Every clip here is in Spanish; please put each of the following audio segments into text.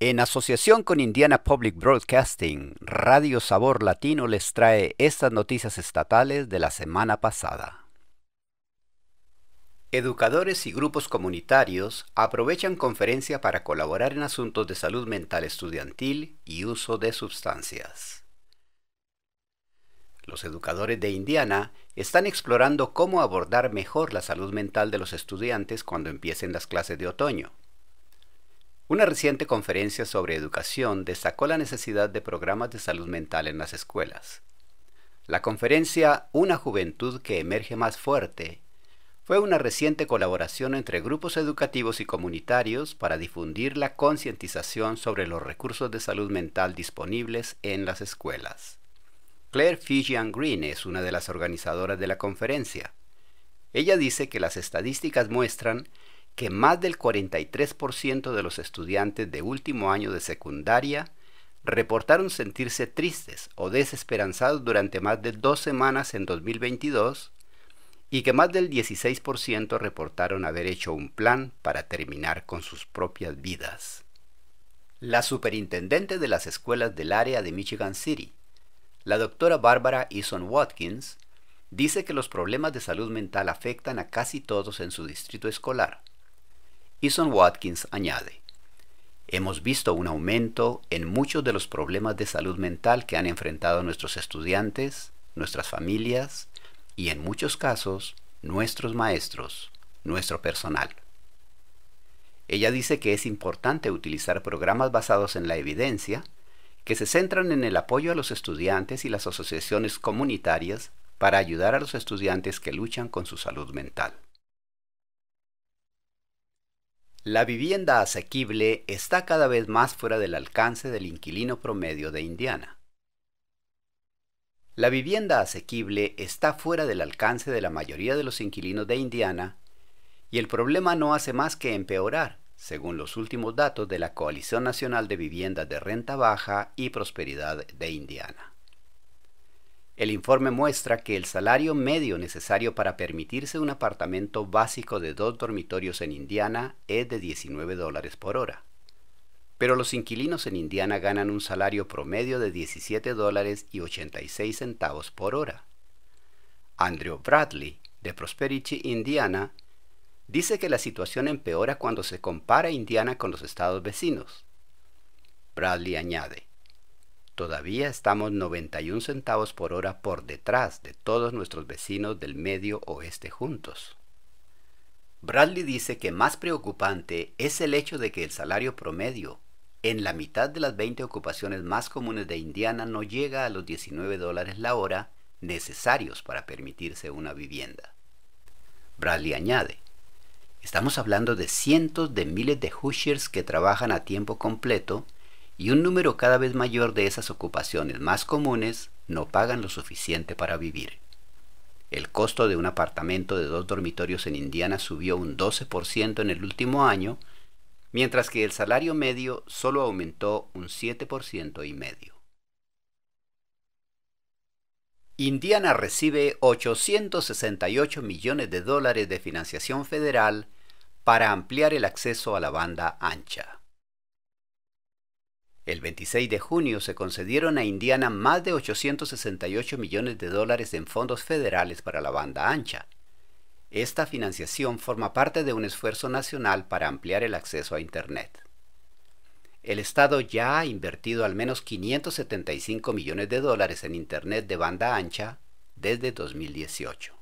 En asociación con Indiana Public Broadcasting, Radio Sabor Latino les trae estas noticias estatales de la semana pasada. Educadores y grupos comunitarios aprovechan conferencia para colaborar en asuntos de salud mental estudiantil y uso de sustancias. Los educadores de Indiana están explorando cómo abordar mejor la salud mental de los estudiantes cuando empiecen las clases de otoño una reciente conferencia sobre educación destacó la necesidad de programas de salud mental en las escuelas. La conferencia Una juventud que emerge más fuerte fue una reciente colaboración entre grupos educativos y comunitarios para difundir la concientización sobre los recursos de salud mental disponibles en las escuelas. Claire Fijian Green es una de las organizadoras de la conferencia. Ella dice que las estadísticas muestran que más del 43% de los estudiantes de último año de secundaria reportaron sentirse tristes o desesperanzados durante más de dos semanas en 2022 y que más del 16% reportaron haber hecho un plan para terminar con sus propias vidas. La superintendente de las escuelas del área de Michigan City, la doctora Barbara Eason Watkins, dice que los problemas de salud mental afectan a casi todos en su distrito escolar, Eason Watkins añade, Hemos visto un aumento en muchos de los problemas de salud mental que han enfrentado nuestros estudiantes, nuestras familias y en muchos casos nuestros maestros, nuestro personal. Ella dice que es importante utilizar programas basados en la evidencia que se centran en el apoyo a los estudiantes y las asociaciones comunitarias para ayudar a los estudiantes que luchan con su salud mental. La vivienda asequible está cada vez más fuera del alcance del inquilino promedio de Indiana. La vivienda asequible está fuera del alcance de la mayoría de los inquilinos de Indiana y el problema no hace más que empeorar, según los últimos datos de la Coalición Nacional de Viviendas de Renta Baja y Prosperidad de Indiana. El informe muestra que el salario medio necesario para permitirse un apartamento básico de dos dormitorios en Indiana es de 19 dólares por hora. Pero los inquilinos en Indiana ganan un salario promedio de 17 dólares y 86 centavos por hora. Andrew Bradley, de Prosperity, Indiana, dice que la situación empeora cuando se compara Indiana con los estados vecinos. Bradley añade, Todavía estamos 91 centavos por hora por detrás de todos nuestros vecinos del medio oeste juntos. Bradley dice que más preocupante es el hecho de que el salario promedio en la mitad de las 20 ocupaciones más comunes de Indiana no llega a los 19 dólares la hora necesarios para permitirse una vivienda. Bradley añade, estamos hablando de cientos de miles de hushers que trabajan a tiempo completo y un número cada vez mayor de esas ocupaciones más comunes no pagan lo suficiente para vivir. El costo de un apartamento de dos dormitorios en Indiana subió un 12% en el último año, mientras que el salario medio solo aumentó un 7% y medio. Indiana recibe 868 millones de dólares de financiación federal para ampliar el acceso a la banda ancha. El 26 de junio se concedieron a Indiana más de 868 millones de dólares en fondos federales para la banda ancha. Esta financiación forma parte de un esfuerzo nacional para ampliar el acceso a Internet. El Estado ya ha invertido al menos 575 millones de dólares en Internet de banda ancha desde 2018.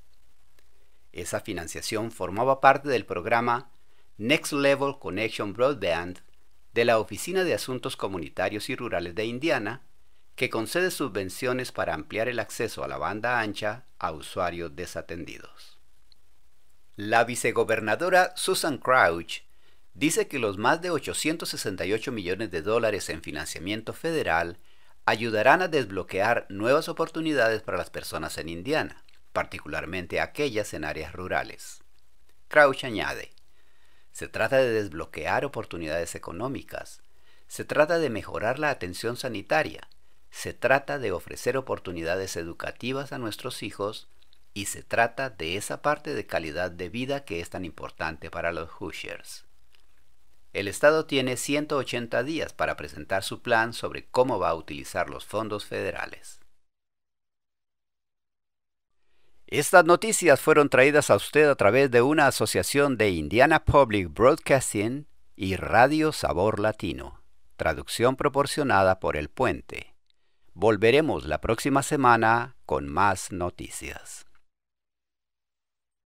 Esa financiación formaba parte del programa Next Level Connection Broadband de la Oficina de Asuntos Comunitarios y Rurales de Indiana, que concede subvenciones para ampliar el acceso a la banda ancha a usuarios desatendidos. La vicegobernadora Susan Crouch dice que los más de 868 millones de dólares en financiamiento federal ayudarán a desbloquear nuevas oportunidades para las personas en Indiana, particularmente aquellas en áreas rurales. Crouch añade, se trata de desbloquear oportunidades económicas. Se trata de mejorar la atención sanitaria. Se trata de ofrecer oportunidades educativas a nuestros hijos y se trata de esa parte de calidad de vida que es tan importante para los hushers. El Estado tiene 180 días para presentar su plan sobre cómo va a utilizar los fondos federales. Estas noticias fueron traídas a usted a través de una asociación de Indiana Public Broadcasting y Radio Sabor Latino, traducción proporcionada por El Puente. Volveremos la próxima semana con más noticias.